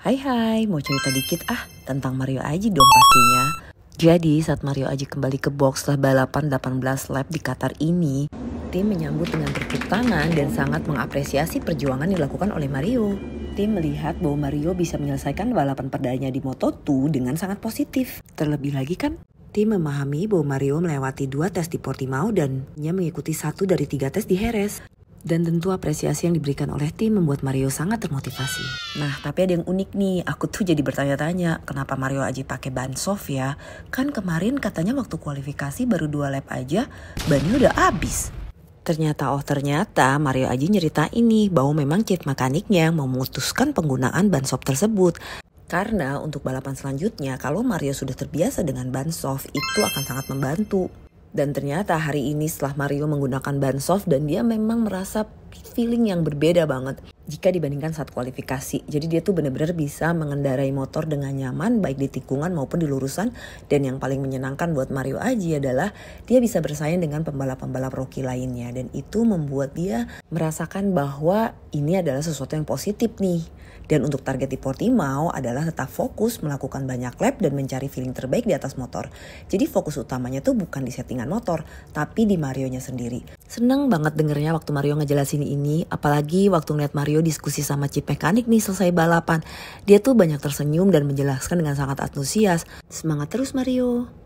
Hai hai, mau cerita dikit ah tentang Mario Aji dong pastinya. Jadi saat Mario Aji kembali ke box setelah balapan 18 lap di Qatar ini, tim menyambut dengan bertepuk tangan dan sangat mengapresiasi perjuangan yang dilakukan oleh Mario. Tim melihat bahwa Mario bisa menyelesaikan balapan perdanya di Moto2 dengan sangat positif. Terlebih lagi kan, tim memahami bahwa Mario melewati dua tes di Portimao dan ia mengikuti satu dari tiga tes di Heres. Dan tentu apresiasi yang diberikan oleh tim membuat Mario sangat termotivasi. Nah, tapi ada yang unik nih. Aku tuh jadi bertanya-tanya, kenapa Mario aja pakai ban soft ya? Kan kemarin katanya waktu kualifikasi baru dua lap aja, bannya udah habis. Ternyata oh ternyata Mario Aji nyerita ini bahwa memang chief mekaniknya memutuskan penggunaan ban soft tersebut. Karena untuk balapan selanjutnya kalau Mario sudah terbiasa dengan ban soft itu akan sangat membantu. Dan ternyata hari ini setelah Mario menggunakan ban soft dan dia memang merasa feeling yang berbeda banget jika dibandingkan saat kualifikasi. Jadi dia tuh bener-bener bisa mengendarai motor dengan nyaman baik di tikungan maupun di lurusan. Dan yang paling menyenangkan buat Mario Aji adalah dia bisa bersaing dengan pembalap-pembalap Rocky lainnya. Dan itu membuat dia merasakan bahwa ini adalah sesuatu yang positif nih dan untuk target di Portimao adalah tetap fokus melakukan banyak lap dan mencari feeling terbaik di atas motor. Jadi fokus utamanya tuh bukan di settingan motor, tapi di Mario nya sendiri. Seneng banget dengernya waktu Mario ngejelasin ini, apalagi waktu ngeliat Mario diskusi sama chip mekanik nih selesai balapan. Dia tuh banyak tersenyum dan menjelaskan dengan sangat antusias. Semangat terus Mario!